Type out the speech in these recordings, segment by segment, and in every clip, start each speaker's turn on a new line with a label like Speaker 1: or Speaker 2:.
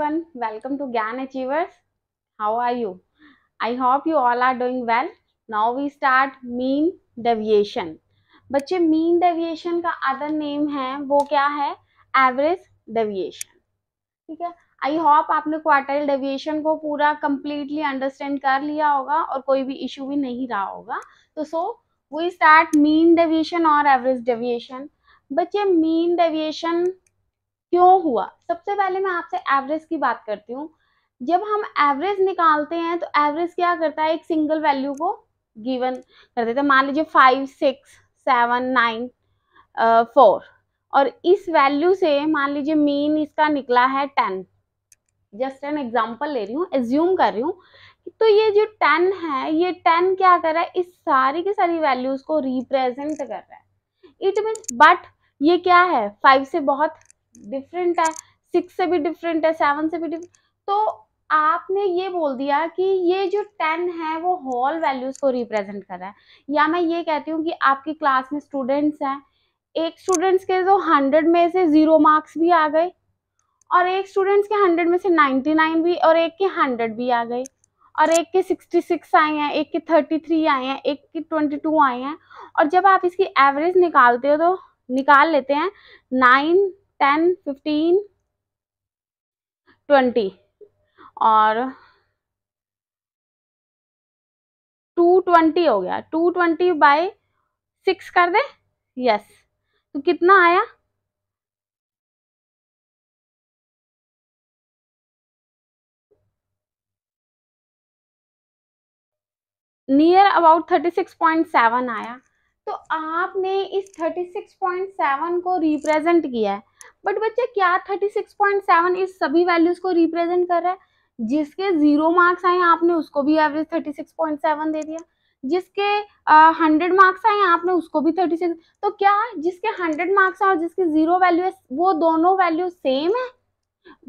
Speaker 1: everyone welcome to gyan achievers how are you i hope you all are doing well now we start mean deviation बच्चे mean deviation का other name है वो क्या है average deviation ठीक है I hope आपने quartile deviation को पूरा कंप्लीटली अंडरस्टैंड कर लिया होगा और कोई भी इशू भी नहीं रहा होगा तो so we start mean deviation और एवरेज डेविएशन बच्चे मीन डेविएशन क्यों हुआ सबसे पहले मैं आपसे एवरेज की बात करती हूँ जब हम एवरेज निकालते हैं तो एवरेज क्या करता है एक सिंगल वैल्यू को गिवन कर देता है मान लीजिए five six seven nine four और इस वैल्यू से मान लीजिए मीन इसका निकला है टेन जस्ट एन एग्जाम्पल ले रही हूँ एज्यूम कर रही हूँ तो ये जो टेन है ये टेन क्या कर रहा है इस सारी की सारी वैल्यूज को रिप्रेजेंट कर रहा है इट मीन बट ये क्या है फाइव से बहुत डिफरेंट है सिक्स से भी डिफरेंट है सेवन से भी डिफरेंट तो आपने ये बोल दिया कि ये जो टेन है वो हॉल वैल्यूज को रिप्रेजेंट कर रहा है या मैं ये कहती हूँ कि आपकी क्लास में स्टूडेंट्स हैं एक स्टूडेंट्स के तो हंड्रेड में से ज़ीरो मार्क्स भी आ गए और एक स्टूडेंट्स के हंड्रेड में से नाइन्टी नाइन भी और एक के हंड्रेड भी आ गए और एक के सिक्सटी सिक्स आए हैं एक के थर्टी थ्री आए हैं एक के ट्वेंटी टू आए हैं और जब आप इसकी एवरेज निकालते हो तो निकाल लेते हैं नाइन टेन फिफ्टीन ट्वेंटी और टू ट्वेंटी हो गया टू ट्वेंटी बाई सिक्स कर दे यस तो कितना आया near about thirty six point seven आया तो आपने इस 36.7 को रिप्रेजेंट किया है बट बच्चे क्या 36.7 इस सभी वैल्यूज को रिप्रेजेंट कर रहा है जिसके जीरो मार्क्स आए आपने उसको भी एवरेज 36.7 दे दिया जिसके हंड्रेड मार्क्स आए आपने उसको भी 36 तो क्या जिसके हंड्रेड मार्क्स और जिसके जीरो वैल्यू है वो दोनों वैल्यू सेम है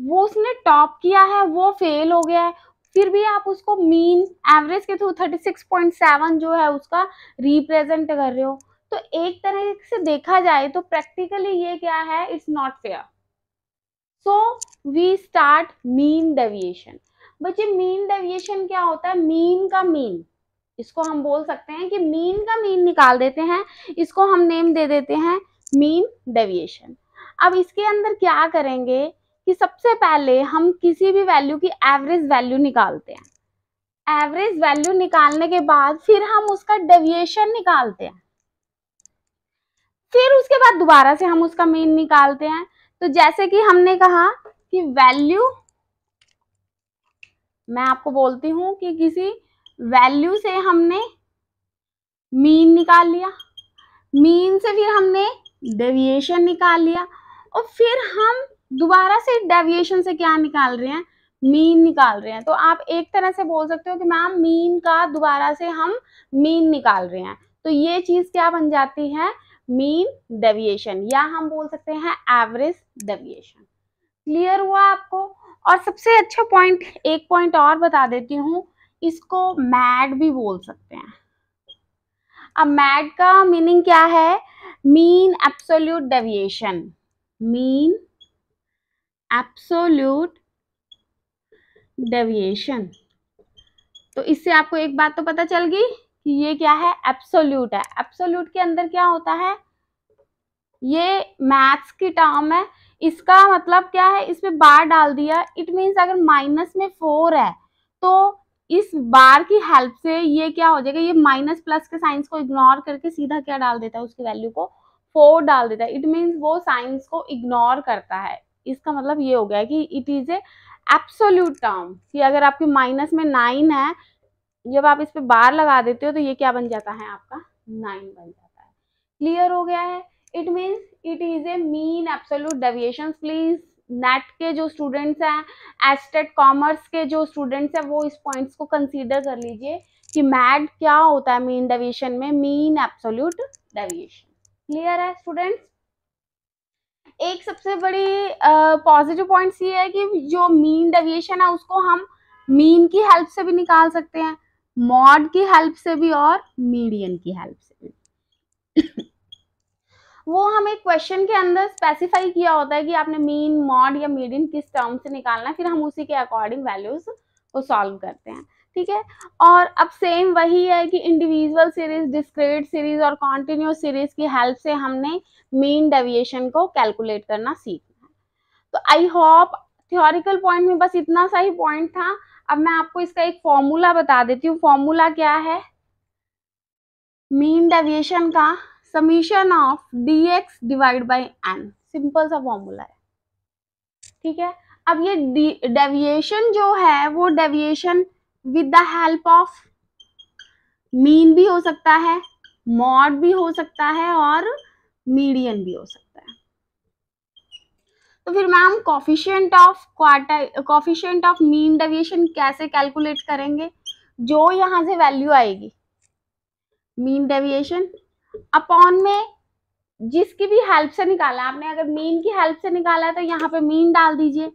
Speaker 1: वो उसने टॉप किया है वो फेल हो गया है फिर भी आप उसको मीन एवरेज के थ्रू 36.7 जो है उसका रिप्रेजेंट कर रहे हो तो एक तरह से देखा जाए तो प्रैक्टिकली ये क्या है it's not fair so we start mean deviation बच्चे मीन डेविएशन क्या होता है मीन का मीन इसको हम बोल सकते हैं कि मीन का मीन निकाल देते हैं इसको हम नेम दे देते हैं मीन डेविएशन अब इसके अंदर क्या करेंगे कि सबसे पहले हम किसी भी वैल्यू की एवरेज वैल्यू निकालते हैं एवरेज वैल्यू निकालने के बाद फिर हम उसका डेविएशन निकालते हैं फिर उसके बाद दोबारा से हम उसका मीन निकालते हैं तो जैसे कि हमने कहा कि वैल्यू मैं आपको बोलती हूं कि किसी वैल्यू से हमने मीन निकाल लिया मीन से फिर हमने डेविएशन निकाल लिया और फिर हम दोबारा से डेविएशन से क्या निकाल रहे हैं मीन निकाल रहे हैं तो आप एक तरह से बोल सकते हो कि मैम मीन का दोबारा से हम मीन निकाल रहे हैं तो ये चीज क्या बन जाती है मीन डेविएशन या हम बोल सकते हैं एवरेज डेविएशन क्लियर हुआ आपको और सबसे अच्छा पॉइंट एक पॉइंट और बता देती हूँ इसको मैड भी बोल सकते हैं अब मैड का मीनिंग क्या है mean absolute deviation mean absolute deviation तो इससे आपको एक बात तो पता चल गई कि ये क्या है एब्सोल्यूट है एब्सोल्यूट के अंदर क्या होता है ये मैथ्स की टर्म है इसका मतलब क्या है इसमें बार डाल दिया इट मीन्स अगर माइनस में फोर है तो इस बार की हेल्प से ये क्या हो जाएगा ये माइनस प्लस के साइंस को इग्नोर करके सीधा क्या डाल देता है उसकी वैल्यू को फोर डाल देता है इट मीन्स वो साइंस को इग्नोर करता है इसका मतलब ये हो गया कि it is a absolute term कि अगर आपकी माइनस में नाइन है जब आप इस पर बार लगा देते हो तो ये क्या बन जाता है आपका नाइन बन जाता है क्लियर हो गया है it means it is a mean absolute deviation please NET के जो स्टूडेंट्स हैं एस्टेट कॉमर्स के जो स्टूडेंट्स हैं वो इस पॉइंट्स को कंसीडर कर लीजिए कि मैड क्या होता है मीन डेविएशन में मीन एब्सोल्यूट डेविएशन क्लियर है स्टूडेंट्स एक सबसे बड़ी पॉजिटिव पॉइंट्स ये है कि जो मीन डेविएशन है उसको हम मीन की हेल्प से भी निकाल सकते हैं मॉड की हेल्प से भी और मीडियन की हेल्प से भी वो हमें क्वेश्चन के अंदर स्पेसिफाई किया होता है कि आपने मीन मॉड या मीडियन किस टर्म से निकालना है फिर हम उसी के अकॉर्डिंग वैल्यूज को सॉल्व करते हैं ठीक है और अब सेम वही है कि इंडिविजुअल सीरीज डिस्क्रेट सीरीज और कॉन्टिन्यूस सीरीज की हेल्प से हमने मीन डेविएशन को कैलकुलेट करना सीखना है तो आई होप थियोरिकल पॉइंट में बस इतना सा ही पॉइंट था अब मैं आपको इसका एक फॉर्मूला बता देती हूँ फॉर्मूला क्या है मीन डेविएशन का summation of D X divide by N simple सा फॉर्मूला है ठीक है अब ये डेविएशन जो है वो deviation with the help of mean भी हो सकता है मॉड भी हो सकता है और मीडियन भी हो सकता है तो फिर ma'am coefficient of quarter coefficient of mean deviation कैसे कैलकुलेट करेंगे जो यहां से वैल्यू आएगी मीन डेविएशन अपॉन में जिसकी भी हेल्प से निकाला आपने अगर मीन की हेल्प से निकाला है तो यहाँ पे मीन डाल दीजिए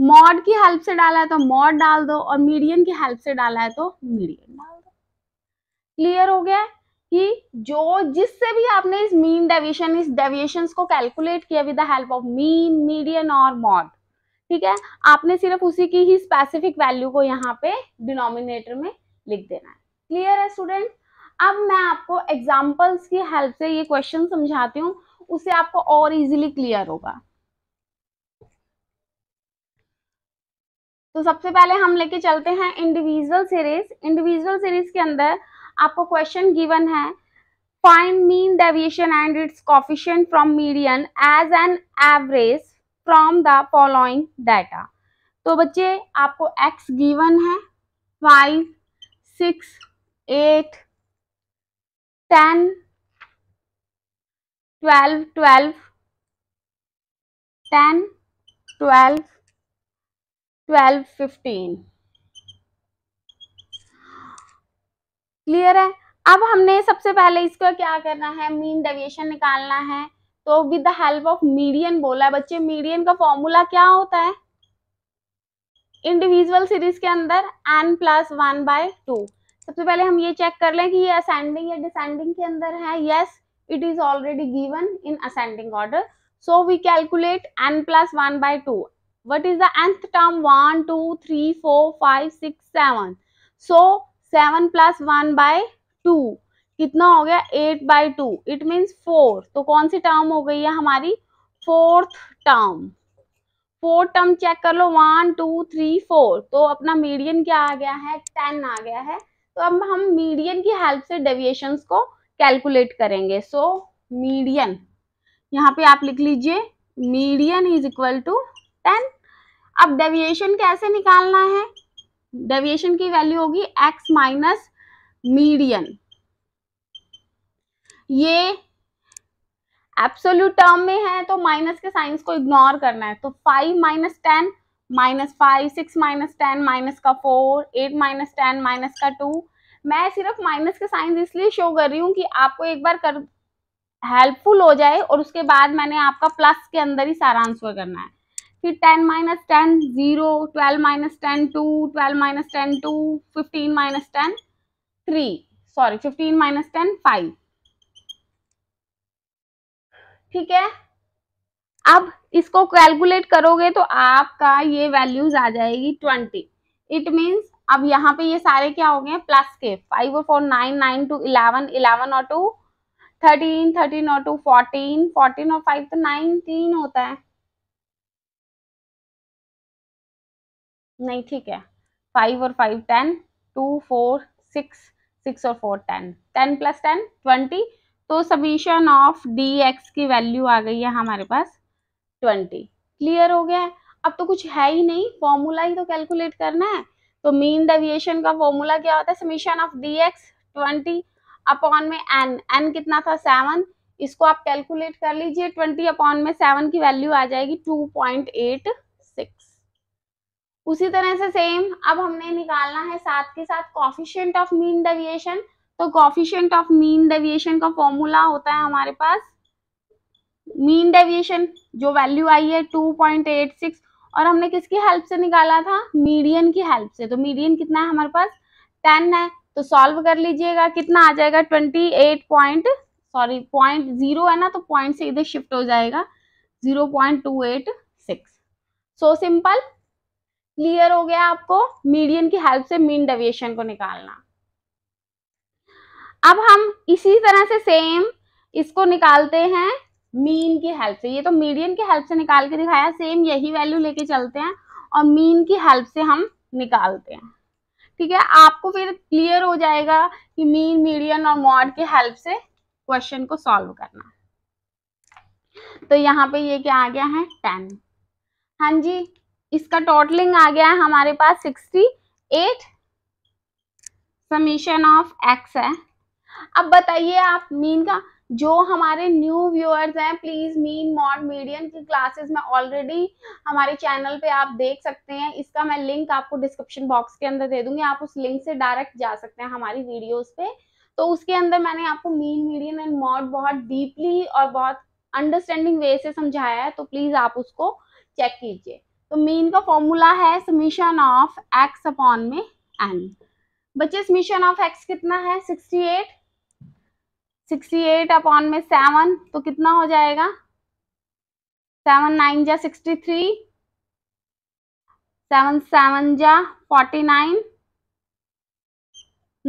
Speaker 1: मॉड की हेल्प से डाला है तो मॉड डाल दो और मीडियन की हेल्प से डाला है तो मीडियन डाल दो क्लियर हो गया कि जो जिससे भी आपने इस मीन डेविएशन इस डेविएशन को कैलकुलेट किया with the help of mean median और मॉड ठीक है आपने सिर्फ उसी की ही स्पेसिफिक वैल्यू को यहाँ पे डिनोमिनेटर में लिख देना है क्लियर है स्टूडेंट अब मैं आपको एग्जाम्पल्स की हेल्प से ये क्वेश्चन समझाती हूँ उससे आपको और इजिली क्लियर होगा तो सबसे पहले हम लेके चलते हैं इंडिविजुअल सीरीज इंडिविजुअल सीरीज के अंदर आपको क्वेश्चन गिवन है find mean deviation and its coefficient from median as an average from the following data तो बच्चे आपको एक्स गिवन है five six eight ten twelve twelve ten twelve twelve fifteen clear है अब हमने सबसे पहले इसको क्या करना है मीन डेविएशन निकालना है तो with the help of median बोला है बच्चे मीडियन का फॉर्मूला क्या होता है इंडिविजुअल सीरीज के अंदर n plus one by two सबसे पहले हम ये चेक कर लें कि ये असेंडिंग या डिसेंडिंग के अंदर है yes it is already given in ascending order so we calculate n plus one by two what is the nth term 1 2 3 4 5 6 7 so 7 plus 1 by 2 कितना हो गया 8 by 2 इट मीन्स फोर तो कौन सी टर्म हो गई है हमारी fourth term fourth term check कर लो वन टू थ्री फोर तो अपना मीडियन क्या आ गया है टेन आ गया है तो अब हम मीडियन की हेल्प से डेविएशन को कैलकुलेट करेंगे सो मीडियन यहाँ पे आप लिख लीजिए median is equal to ten अब डेविएशन कैसे निकालना है डेविएशन की वैल्यू होगी एक्स माइनस मीडियन ये एब्सोल्यूट टर्म में है तो माइनस के साइंस को इग्नोर करना है तो five minus ten minus five six minus ten minus का four eight minus ten minus का टू मैं सिर्फ माइनस के साइंस इसलिए शो कर रही हूँ कि आपको एक बार कर हेल्पफुल हो जाए और उसके बाद मैंने आपका प्लस के अंदर ही सारा आंसर करना है फिर ten minus ten zero twelve minus ten two twelve minus ten two fifteen minus ten three sorry fifteen minus ten five ठीक है अब इसको कैलकुलेट करोगे तो आपका ये वैल्यूज आ जाएगी ट्वेंटी इट मीन्स अब यहाँ पे ये सारे क्या हो गए प्लस के फाइव और four nine nine two eleven eleven और टू थर्टीन थर्टीन और टू फोर्टीन फोर्टीन और फाइव तो नाइनटीन होता है नहीं ठीक है फाइव और five ten two four six six और four ten ten plus ten twenty तो समीशन ऑफ डी एक्स की वैल्यू आ गई है हमारे पास ट्वेंटी क्लियर हो गया है अब तो कुछ है ही नहीं फॉर्मूला ही तो कैलकुलेट करना है तो मीन डेविएशन का फॉर्मूला क्या होता है summation of D x twenty upon में एन एन कितना था सेवन इसको आप कैलकुलेट कर लीजिए ट्वेंटी अपॉन में सेवन की वैल्यू आ जाएगी टू पॉइंट एट सिक्स उसी तरह से सेम अब हमने निकालना है साथ के साथ कॉफिशियंट ऑफ मीन डेविएशन तो कॉफिशियंट ऑफ मीन डेविएशन का फॉर्मूला होता है हमारे पास मीन डेविएशन जो वैल्यू आई है 2.86 और हमने किसकी हेल्प से निकाला था मीडियन की हेल्प से तो मीडियन कितना है हमारे पास 10 है तो सॉल्व कर लीजिएगा कितना आ जाएगा 28 पॉइंट सॉरी पॉइंट जीरो है ना तो पॉइंट से इधर शिफ्ट हो जाएगा सिक्स सो सिंपल क्लियर हो गया आपको मीडियन की हेल्प से मीन डेविएशन को निकालना अब हम इसी तरह से सेम इसको निकालते हैं मीन की हेल्प से ये तो मीडियन की हेल्प से निकाल के दिखाया सेम यही वैल्यू लेके चलते हैं और मीन की हेल्प से हम निकालते हैं ठीक है आपको फिर क्लियर हो जाएगा कि मीन मीडियन और मॉड की हेल्प से क्वेश्चन को सॉल्व करना तो यहाँ पे ये क्या आ गया है टेन हाँ जी इसका टोटलिंग आ गया है हमारे पास sixty eight summation of x है अब बताइए आप मीन का जो हमारे न्यू व्यूअर्स हैं प्लीज़ मीन मॉड मीडियम की क्लासेस में ऑलरेडी हमारे चैनल पे आप देख सकते हैं इसका मैं लिंक आपको डिस्क्रिप्शन बॉक्स के अंदर दे दूंगी आप उस लिंक से डायरेक्ट जा सकते हैं हमारी वीडियोस पे तो उसके अंदर मैंने आपको मीन मीडियम एंड मॉड बहुत डीपली और बहुत अंडरस्टैंडिंग वे से समझाया है तो प्लीज़ आप उसको चेक कीजिए तो मीन का फॉर्मूला है समीशन ऑफ एक्स अपॉन में एन बच्चे समीशन ऑफ एक्स कितना है 68 68 अपॉन में सेवन तो कितना हो जाएगा सेवन नाइन जा सिक्सटी थ्री सेवन सेवन जा forty nine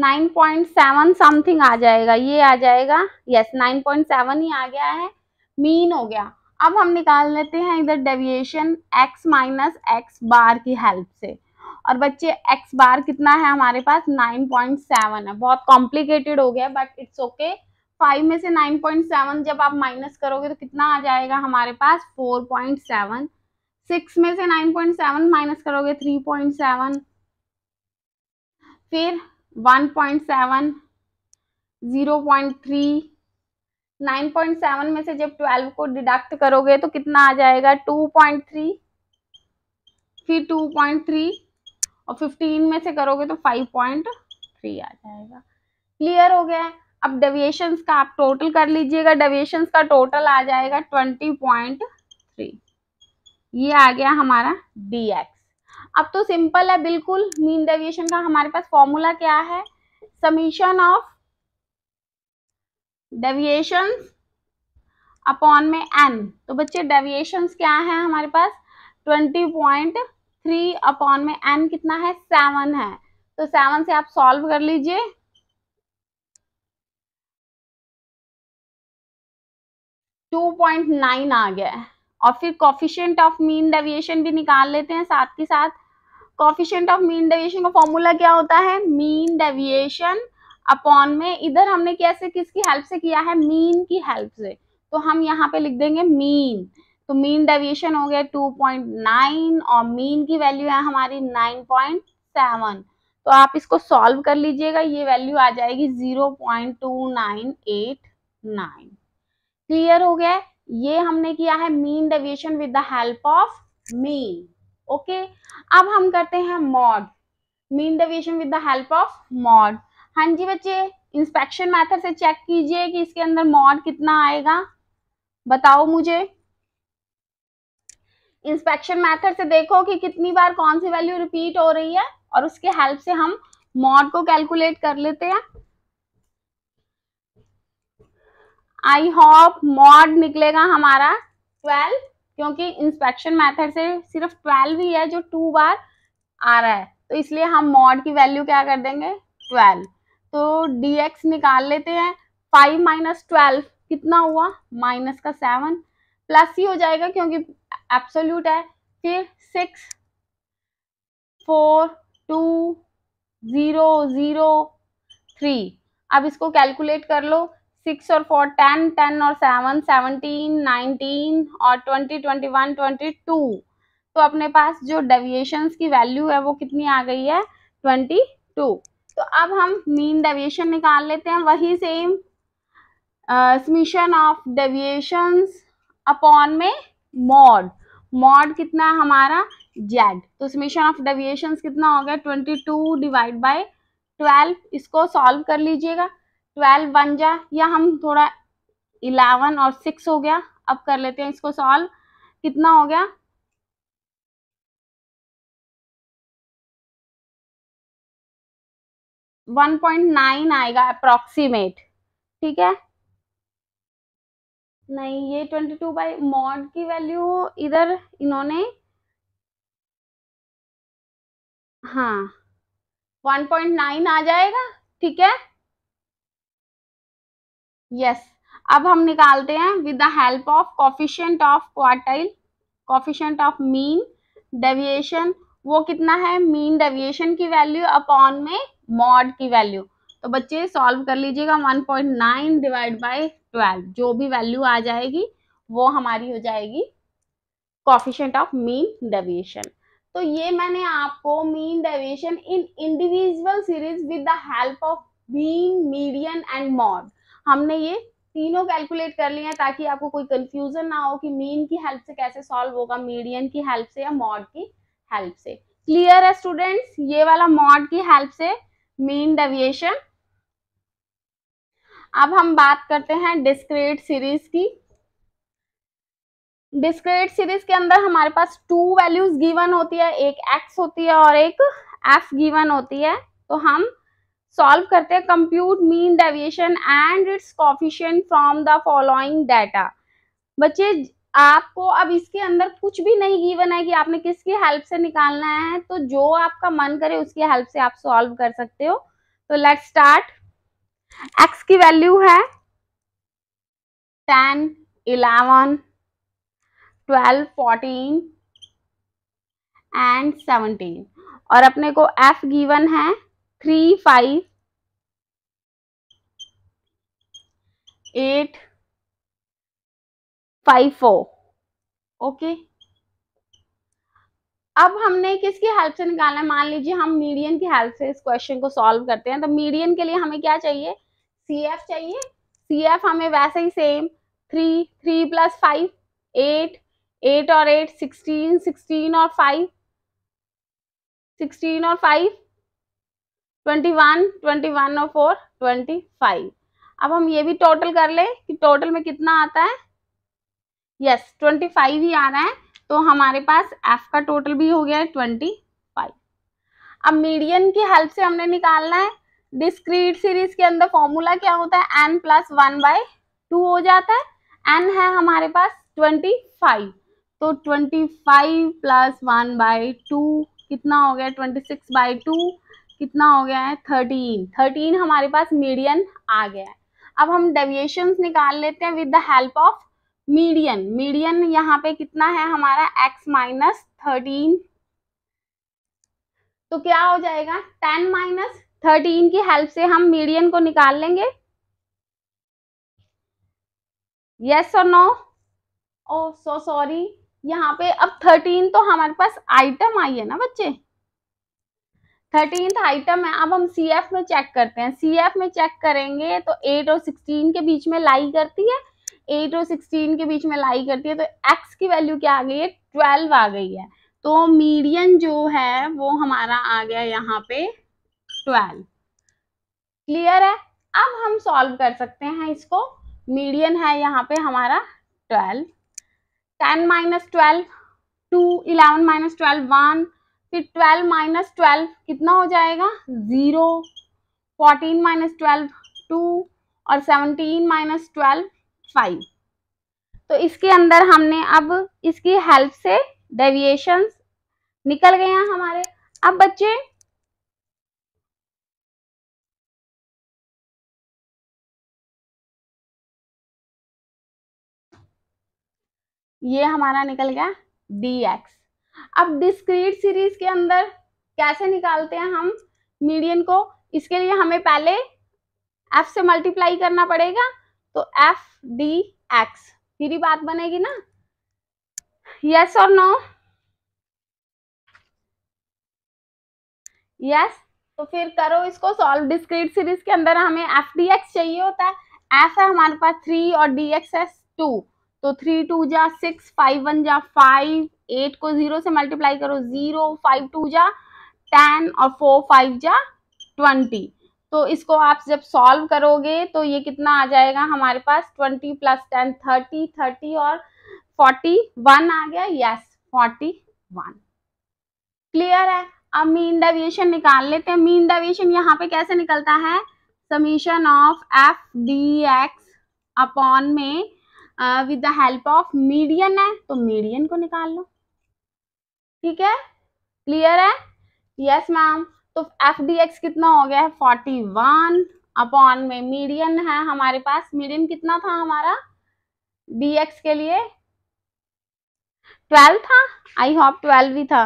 Speaker 1: nine point seven something आ जाएगा ये आ जाएगा यस नाइन पॉइंट सेवन ही आ गया है मीन हो गया अब हम निकाल लेते हैं इधर deviation x minus x bar की हेल्प से और बच्चे x बार कितना है हमारे पास 9.7 है बहुत कॉम्प्लिकेटेड हो गया बट इट्स ओके फाइव में से 9.7 जब आप माइनस करोगे तो कितना आ जाएगा हमारे पास 4.7 सिक्स में से 9.7 माइनस करोगे 3.7 फिर 1.7 0.3 9.7 में से जब 12 को डिडक्ट करोगे तो कितना आ जाएगा 2.3 फिर 2.3 और 15 में से करोगे तो 5.3 आ जाएगा क्लियर हो गया अब डेविएशंस का आप टोटल कर लीजिएगा डेविएशंस का टोटल आ जाएगा 20.3 ये आ गया हमारा डी अब तो सिंपल है बिल्कुल मीन डेविएशन का हमारे पास फॉर्मूला क्या है समीशन ऑफ डेविएशंस अपॉन में एन तो बच्चे डेविएशंस क्या है हमारे पास ट्वेंटी पॉइंट थ्री अपॉन में एन कितना है सेवन है तो सेवन से आप सॉल्व कर लीजिए टू पॉइंट नाइन आ गया है और फिर कॉफिशियंट ऑफ मीन डेविएशन भी निकाल लेते हैं साथ के साथ कॉफिशियंट ऑफ मीन डेविएशन का फॉर्मूला क्या होता है मीन डेविएशन अपॉन में इधर हमने कैसे किसकी हेल्प से किया है मीन की हेल्प से तो हम यहाँ पे लिख देंगे मीन तो मीन डेविएशन हो गया 2.9 और मीन की वैल्यू है हमारी 9.7 तो आप इसको सॉल्व कर लीजिएगा ये वैल्यू आ जाएगी 0.2989 क्लियर हो गया ये हमने किया है mean deviation with the help of mean okay अब हम करते हैं mode mean deviation with the help of mode हाँ जी बच्चे इंस्पेक्शन मेथड से चेक कीजिए कि इसके अंदर मॉड कितना आएगा बताओ मुझे इंस्पेक्शन मेथड से देखो कि कितनी बार कौन सी वैल्यू रिपीट हो रही है और उसके हेल्प से हम मॉड को कैलकुलेट कर लेते हैं आई होप मॉड निकलेगा हमारा ट्वेल्व क्योंकि इंस्पेक्शन मेथड से सिर्फ ट्वेल्व ही है जो टू बार आ रहा है तो इसलिए हम मॉड की वैल्यू क्या कर देंगे ट्वेल्व तो dx निकाल लेते हैं फाइव माइनस ट्वेल्व कितना हुआ माइनस का सेवन प्लस ही हो जाएगा क्योंकि एब्सोल्यूट है फिर six four two zero zero three अब इसको कैलकुलेट कर लो सिक्स और फोर टेन टेन और सेवन सेवनटीन नाइनटीन और twenty twenty one twenty two तो अपने पास जो डेविएशंस की वैल्यू है वो कितनी आ गई है ट्वेंटी टू तो अब हम मीन डेविएशन निकाल लेते हैं वही same summation of deviation upon में मॉड मॉड कितना है हमारा जेड तो समीशन ऑफ डेविएशन कितना हो गया twenty two divide by twelve इसको सॉल्व कर लीजिएगा ट्वेल्व बन जा या हम थोड़ा इलेवन और सिक्स हो गया अब कर लेते हैं इसको सॉल्व कितना हो गया 1.9 आएगा अप्रोक्सीमेट ठीक है नहीं ये 22 टू बाई मॉड की वैल्यू इधर इन्होंने हाँ 1.9 आ जाएगा ठीक है यस अब हम निकालते हैं with the help of coefficient of quartile coefficient of mean deviation वो कितना है मीन डेविएशन की वैल्यू अपॉन में मॉड की वैल्यू तो बच्चे सॉल्व कर लीजिएगा 1.9 point nine divide by twelve जो भी वैल्यू आ जाएगी वो हमारी हो जाएगी कॉफिशेंट ऑफ मीन डेविएशन तो ये मैंने आपको mean deviation in individual series with the help of mean median and mode हमने ये तीनों कैलकुलेट कर लिए हैं ताकि आपको कोई कंफ्यूजन ना हो कि मीन की हेल्प से कैसे सॉल्व होगा मीडियन की हेल्प से या मॉड की हेल्प से क्लियर है स्टूडेंट्स ये वाला मॉड की हेल्प से मीन डेविएशन अब हम बात करते हैं डिस्क्रेट सीरीज की डिस्क्रेट सीरीज के अंदर हमारे पास टू वैल्यूज गिवन होती है एक एक्स होती है और एक एफ गिवन होती है तो हम सॉल्व करते हैं compute mean deviation and its coefficient from the following data बच्चे आपको अब इसके अंदर कुछ भी नहीं गिवन है कि आपने किसकी हेल्प से निकालना है तो जो आपका मन करे उसकी हेल्प से आप सॉल्व कर सकते हो तो लेट स्टार्ट एक्स की वैल्यू है ten eleven twelve fourteen and seventeen और अपने को एफ गिवन है three five eight five four okay अब हमने किसकी हेल्प से निकालना है मान लीजिए हम मीडियन की हेल्प से इस क्वेश्चन को सॉल्व करते हैं तो मीडियन के लिए हमें क्या चाहिए सी एफ चाहिए सी एफ हमें वैसे ही same three three plus five eight eight और एट सिक्सटीन सिक्सटीन और फाइव सिक्सटीन और five twenty one twenty one और फोर ट्वेंटी फाइव अब हम ये भी टोटल कर लें कि टोटल में कितना आता है यस ट्वेंटी फाइव ही आ रहा है तो हमारे पास एफ का टोटल भी हो गया है ट्वेंटी फाइव अब मीडियन की हेल्प से हमने निकालना है डिस्क्रीट सीरीज के अंदर फॉर्मूला क्या होता है n plus one by two हो जाता है एन है हमारे पास ट्वेंटी फाइव तो twenty five plus one by two कितना हो गया ट्वेंटी सिक्स बाई टू कितना हो गया है थर्टीन थर्टीन हमारे पास मीडियन आ गया है अब हम डेविएशन निकाल लेते हैं with the help of median median यहाँ पे कितना है हमारा x माइनस थर्टीन तो क्या हो जाएगा टेन माइनस थर्टीन की हेल्प से हम मीडियन को निकाल लेंगे यस और नो ओ सो सॉरी यहाँ पे अब थर्टीन तो हमारे पास आइटम आई है ना बच्चे थर्टीन आइटम है अब हम सी एफ में चेक करते हैं सी एफ में चेक करेंगे तो एट और सिक्सटीन के बीच में लाई करती है एट और सिक्सटीन के बीच में लाई करती है तो एक्स की वैल्यू क्या आ गई है ट्वेल्व आ गई है तो मीडियन जो है वो हमारा आ गया यहाँ पे ट्वेल्व क्लियर है अब हम सॉल्व कर सकते हैं इसको मीडियन है यहाँ पे हमारा twelve ten minus twelve two eleven minus twelve one फिर ट्वेल्व माइनस ट्वेल्व कितना हो जाएगा zero fourteen minus twelve two और सेवनटीन माइनस ट्वेल्व फाइव तो इसके अंदर हमने अब इसकी हेल्प से डेविएशन निकल गए हैं हमारे अब बच्चे ये हमारा निकल गया डी एक्स अब डिस्क्रीट सीरीज के अंदर कैसे निकालते हैं हम मीडियन को इसके लिए हमें पहले एफ से मल्टीप्लाई करना पड़ेगा तो एफ डी एक्स फिर बात बनेगी ना यस और नो यस तो फिर करो इसको सॉल्व डिस्क्रीट सीरीज के अंदर हमें एफ डी एक्स चाहिए होता है एफ है हमारे पास थ्री और डी एक्स है टू तो थ्री टू जा सिक्स फाइव वन जा फाइव एट को जीरो से मल्टीप्लाई करो जीरो फाइव टू जा टेन और फोर फाइव जा ट्वेंटी तो इसको आप जब सॉल्व करोगे तो ये कितना आ जाएगा हमारे पास twenty plus ten thirty thirty और फोर्टी वन आ गया यस फोर्टी वन क्लियर है अब मीन डेविएशन निकाल लेते हैं मीन डेविएशन यहाँ पे कैसे निकलता है summation of F D x upon में with the help of median है तो मीडियन को निकाल लो ठीक है क्लियर है यस yes, मैम तो एफ डी एक्स कितना हो गया है फोर्टी वन अपॉन में मीडियन है हमारे पास मीडियन कितना था हमारा डी एक्स के लिए ट्वेल्व था आई होप ट्वेल्व ही था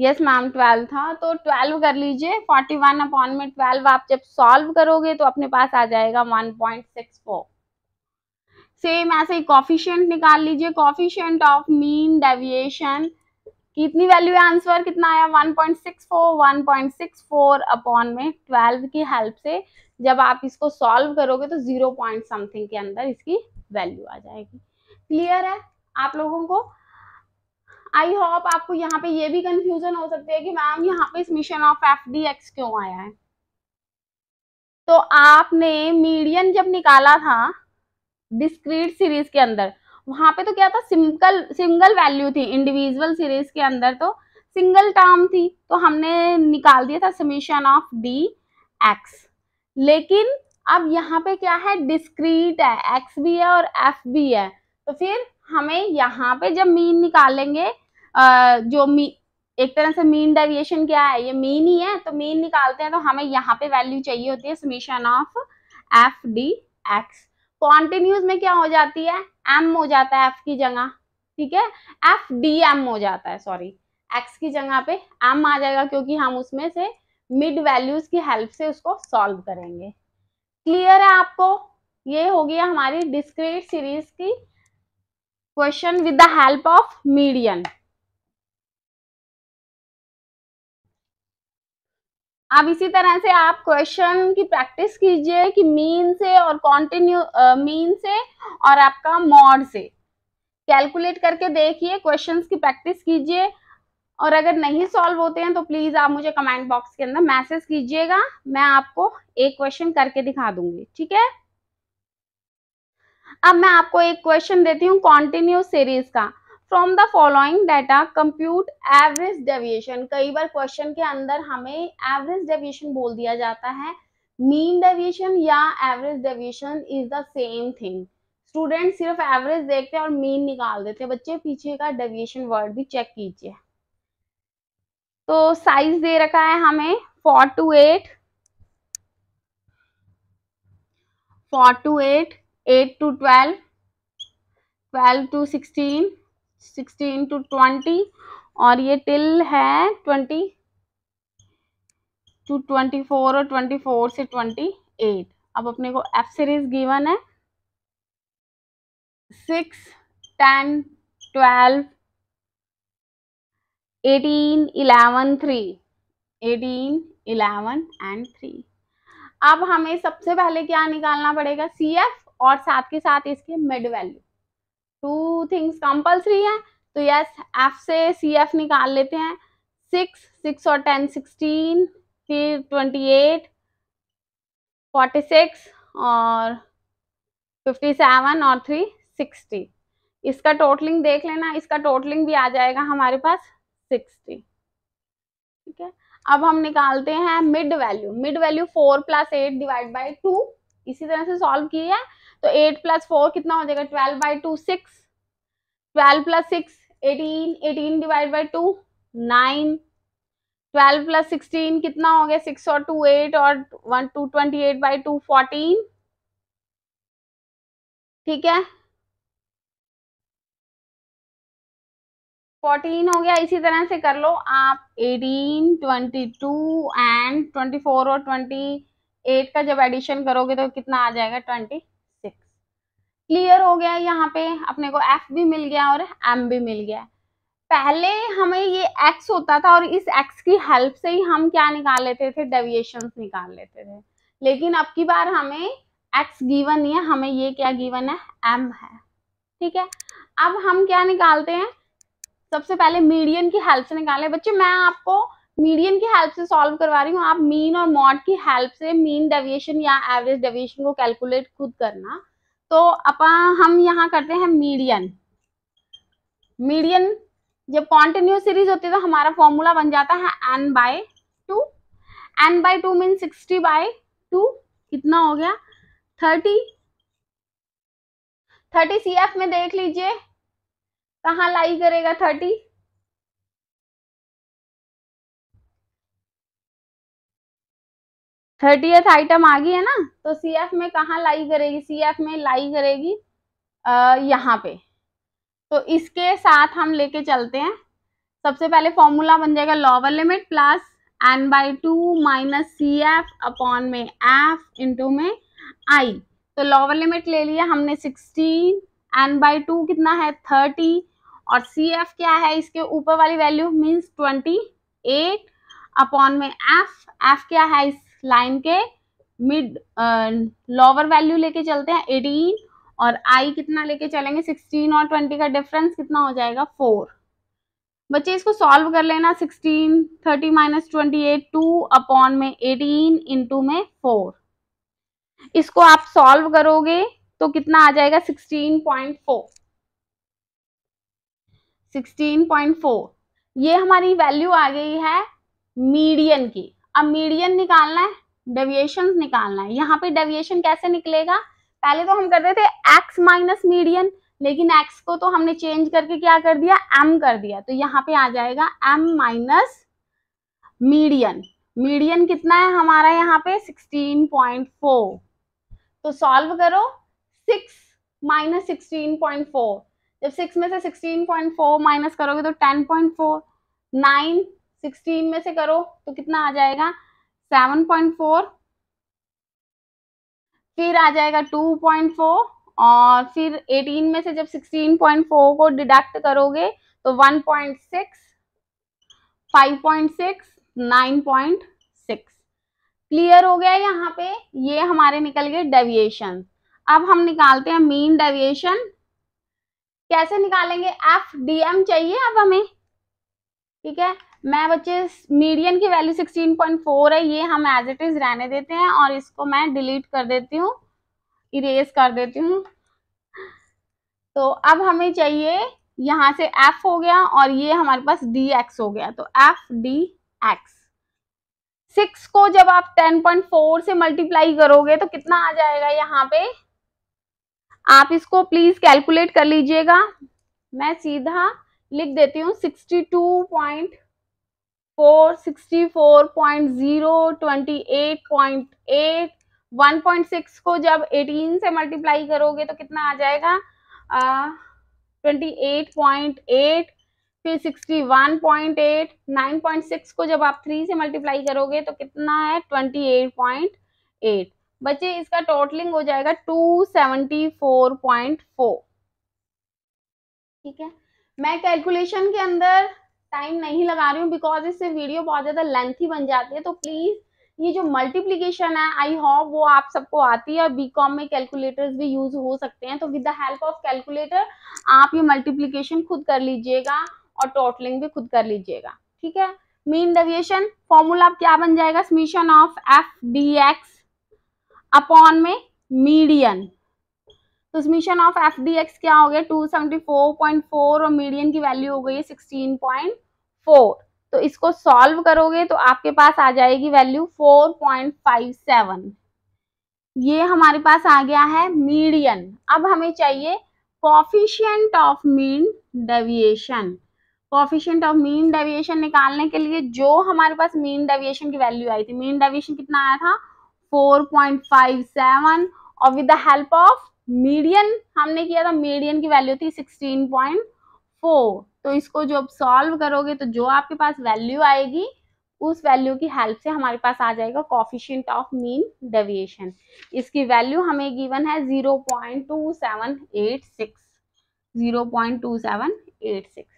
Speaker 1: यस मैम ट्वेल्व था तो ट्वेल्व कर लीजिए फोर्टी वन अपॉन में ट्वेल्व आप जब सॉल्व करोगे तो अपने पास आ जाएगा one point six four same ऐसे ही कॉफिशियंट निकाल लीजिए कॉफिशियंट ऑफ मीन डेविएशन कितनी वैल्यू है आंसर कितना आया 1.64 1.64 अपॉन में 12 की हेल्प से जब आप इसको सॉल्व करोगे तो जीरो पॉइंट समथिंग के अंदर इसकी वैल्यू आ जाएगी क्लियर है आप लोगों को आई होप आपको यहाँ पे ये भी कंफ्यूजन हो सकती है कि मैम यहाँ पे summation of F D x क्यों आया है तो आपने मीडियन जब निकाला था डिस्क्रीट सीरीज के अंदर वहां पे तो क्या था सिंपल सिंगल वैल्यू थी इंडिविजुअल सीरीज के अंदर तो सिंगल टर्म थी तो हमने निकाल दिया था समीशन ऑफ डी एक्स लेकिन अब यहाँ पे क्या है डिस्क्रीट है एक्स भी है और एफ भी है तो फिर हमें यहाँ पे जब मीन निकालेंगे जो मी एक तरह से मीन डेविएशन क्या है ये मीन ही है तो मीन निकालते हैं तो हमें यहाँ पे वैल्यू चाहिए होती है summation of F D x continuous में क्या हो जाती है एम हो जाता है एफ की जगह ठीक है एफ डी एम हो जाता है सॉरी एक्स की जगह पे एम आ जाएगा क्योंकि हम उसमें से मिड वैल्यूज की हेल्प से उसको सॉल्व करेंगे क्लियर है आपको ये हो गया हमारी डिस्क्रीट सीरीज की question with the help of median अब इसी तरह से आप क्वेश्चन की प्रैक्टिस कीजिए कि मीन से और कॉन्टिन्यू मीन से और आपका मॉड से कैलकुलेट करके देखिए क्वेश्चंस की प्रैक्टिस कीजिए और अगर नहीं सॉल्व होते हैं तो प्लीज़ आप मुझे कमेंट बॉक्स के अंदर मैसेज कीजिएगा मैं आपको एक क्वेश्चन करके दिखा दूंगी ठीक है अब मैं आपको एक क्वेश्चन देती हूँ कॉन्टिन्यू सीरीज का from the following data compute average deviation कई बार क्वेश्चन के अंदर हमें एवरेज डेविएशन बोल दिया जाता है मीन डेविएशन या average deviation is the same thing student सिर्फ एवरेज देखते हैं और मीन निकाल देते हैं बच्चे पीछे का डेविएशन वर्ड भी चेक कीजिए तो साइज दे रखा है हमें four to eight four to eight eight to twelve twelve to sixteen sixteen to twenty और ये टिल है ट्वेंटी टू ट्वेंटी फोर और ट्वेंटी फोर से ट्वेंटी एट अब अपने को एफ सीरीज गिवन है six ten twelve eighteen eleven three eighteen eleven and three अब हमें सबसे पहले क्या निकालना पड़ेगा सी एफ और साथ के साथ इसके mid value two things compulsory है तो यस एफ से सी एफ निकाल लेते हैं सिक्स सिक्स और टेन सिक्सटीन फिर ट्वेंटी एट फोर्टी सिक्स और फिफ्टी सेवन और थ्री सिक्सटी इसका टोटलिंग देख लेना इसका टोटलिंग भी आ जाएगा हमारे पास सिक्सटी ठीक है अब हम निकालते हैं mid value mid value four plus eight divide by two इसी तरह से सॉल्व किया है तो एट प्लस फोर कितना हो जाएगा twelve by two six twelve plus six eighteen eighteen divide by two nine twelve plus sixteen कितना हो गया सिक्स और टू एट और one two twenty eight by two fourteen ठीक है फोर्टीन हो गया इसी तरह से कर लो आप eighteen twenty two and twenty four और ट्वेंटी एट का जब एडिशन करोगे तो कितना आ जाएगा ट्वेंटी क्लियर हो गया यहाँ पे अपने को एफ भी मिल गया और एम भी मिल गया पहले हमें ये एक्स होता था और इस एक्स की हेल्प से ही हम क्या निकाल लेते थे डेविएशन निकाल लेते थे लेकिन अब की बार हमें एक्स गिवन नहीं है हमें ये क्या गिवन है एम है ठीक है अब हम क्या निकालते हैं सबसे पहले मीडियन की हेल्प से निकाले बच्चे मैं आपको मीडियन की हेल्प से सॉल्व करवा रही हूँ आप मीन और मॉड की हेल्प से मीन डेविएशन या एवरेज डेविएशन को कैलकुलेट खुद करना तो अपा हम यहाँ करते हैं मीडियन मीडियन जब कॉन्टिन्यू सीरीज होती है तो हमारा फॉर्मूला बन जाता है N by two N by two mean sixty by two कितना हो गया थर्टी थर्टी सी एफ में देख लीजिए कहाँ लाई करेगा थर्टी एथ आइटम आ गई है ना तो सी एफ में कहा लाई करेगी सी एफ में लाई करेगी यहाँ पे तो इसके साथ हम लेके चलते हैं सबसे पहले फॉर्मूला बन जाएगा lower limit plus N by two minus C F upon में एफ इंटू में आई तो लोअर लिमिट ले लिया हमने सिक्सटीन एन बाई टू कितना है थर्टी और सी एफ क्या है इसके ऊपर वाली value means twenty eight upon में एफ एफ क्या है इस लाइन के मिड लोअर वैल्यू लेके चलते हैं एटीन और आई कितना लेके चलेंगे सिक्सटीन और ट्वेंटी का डिफरेंस कितना हो जाएगा फोर बच्चे इसको सॉल्व कर लेना sixteen thirty minus twenty eight two upon में एटीन इंटू में फोर इसको आप सॉल्व करोगे तो कितना आ जाएगा sixteen point four sixteen point four ये हमारी वैल्यू आ गई है मीडियन की अब मीडियन निकालना है डेविएशन निकालना है यहाँ पे डेविएशन कैसे निकलेगा पहले तो हम करते थे एक्स माइनस मीडियन लेकिन एक्स को तो हमने चेंज करके क्या कर दिया एम कर दिया तो यहाँ पे आ जाएगा एम माइनस मीडियन मीडियन कितना है हमारा यहाँ पे 16.4 तो सॉल्व करो 6 माइनस सिक्सटीन जब 6 में से 16.4 माइनस करोगे तो 10.4 9 सिक्सटीन में से करो तो कितना आ जाएगा सेवन पॉइंट फोर फिर आ जाएगा टू पॉइंट फोर और फिर एटीन में से जब सिक्सटीन पॉइंट फोर को डिडक्ट करोगे तो one point six five point six nine point six clear हो गया यहाँ पे ये हमारे निकल गए डेविएशन अब हम निकालते हैं मीन डेविएशन कैसे निकालेंगे एफ डी एम चाहिए अब हमें ठीक है मैं बच्चे मीडियन की वैल्यू 16.4 है ये हम एज इट इज रहने देते हैं और इसको मैं डिलीट कर देती हूँ इरेज कर देती हूँ तो अब हमें चाहिए यहाँ से एफ हो गया और ये हमारे पास डी एक्स हो गया तो एफ डी एक्स सिक्स को जब आप टेन पॉइंट फोर से मल्टीप्लाई करोगे तो कितना आ जाएगा यहाँ पे आप इसको प्लीज कैलकुलेट कर लीजिएगा मैं सीधा लिख देती हूँ sixty two point four sixty four point zero twenty eight point eight one point six को जब एटीन से मल्टीप्लाई करोगे तो कितना आ जाएगा ट्वेंटी एट एट फिर point eight nine point six को जब आप थ्री से मल्टीप्लाई करोगे तो कितना है ट्वेंटी एट पॉइंट एट बच्चे इसका टोटलिंग हो जाएगा two seventy four point four ठीक है मैं कैलकुलेशन के अंदर टाइम नहीं लगा रही हूँ बिकॉज इससे वीडियो बहुत ज़्यादा लेंथी बन जाती है तो प्लीज़ ये जो मल्टीप्लीकेशन है आई होप वो आप सबको आती है और बी कॉम में कैलकुलेटर्स भी यूज हो सकते हैं तो with the help of calculator आप ये मल्टीप्लीकेशन खुद कर लीजिएगा और टोटलिंग भी खुद कर लीजिएगा ठीक है मीन डेविएशन फॉर्मूला क्या बन जाएगा summation of F D x upon में मीडियन तो summation of F D X क्या हो गया two seventy four point four और मीडियन की वैल्यू हो गई है सिक्सटीन पॉइंट फोर तो इसको सॉल्व करोगे तो आपके पास आ जाएगी value four point five seven ये हमारे पास आ गया है मीडियन अब हमें चाहिए coefficient of mean deviation coefficient of mean deviation निकालने के लिए जो हमारे पास मीन डेविएशन की वैल्यू आई थी मीन डेविएशन कितना आया था फोर पॉइंट फाइव सेवन और with the help of median हमने किया था मीडियन की वैल्यू थी सिक्सटीन पॉइंट फोर तो इसको जो आप सॉल्व करोगे तो जो आपके पास वैल्यू आएगी उस वैल्यू की हेल्प से हमारे पास आ जाएगा कॉफिशियंट ऑफ मीन डेविएशन इसकी वैल्यू हमें गिवन है zero point two seven eight six zero point two seven eight six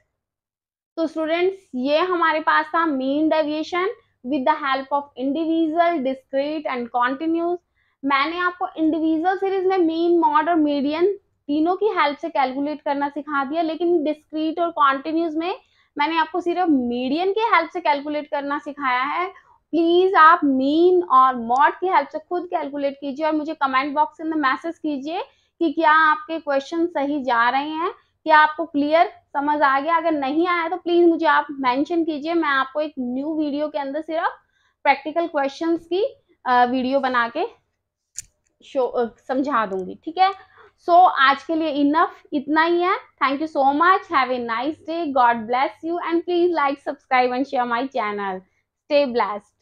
Speaker 1: तो स्टूडेंट्स ये हमारे पास था mean deviation with the help of individual discrete and continuous मैंने आपको इंडिविजुअल सीरीज में मीन मॉड और मीडियन तीनों की हेल्प से कैलकुलेट करना सिखा दिया लेकिन डिस्क्रीट और कॉन्टिन्यूस में मैंने आपको सिर्फ मीडियन की हेल्प से कैलकुलेट करना सिखाया है प्लीज आप मीन और मॉड की हेल्प से खुद कैलकुलेट कीजिए और मुझे कमेंट बॉक्स में मैसेज कीजिए कि क्या आपके क्वेश्चन सही जा रहे हैं क्या आपको क्लियर समझ आ गया अगर नहीं आया तो प्लीज मुझे आप मेंशन कीजिए मैं आपको एक न्यू वीडियो के अंदर सिर्फ प्रैक्टिकल क्वेश्चंस की वीडियो बना के शो समझा दूंगी ठीक है सो so, आज के लिए इनफ इतना ही है thank you so much have a nice day God bless you and please like subscribe and share my channel stay blessed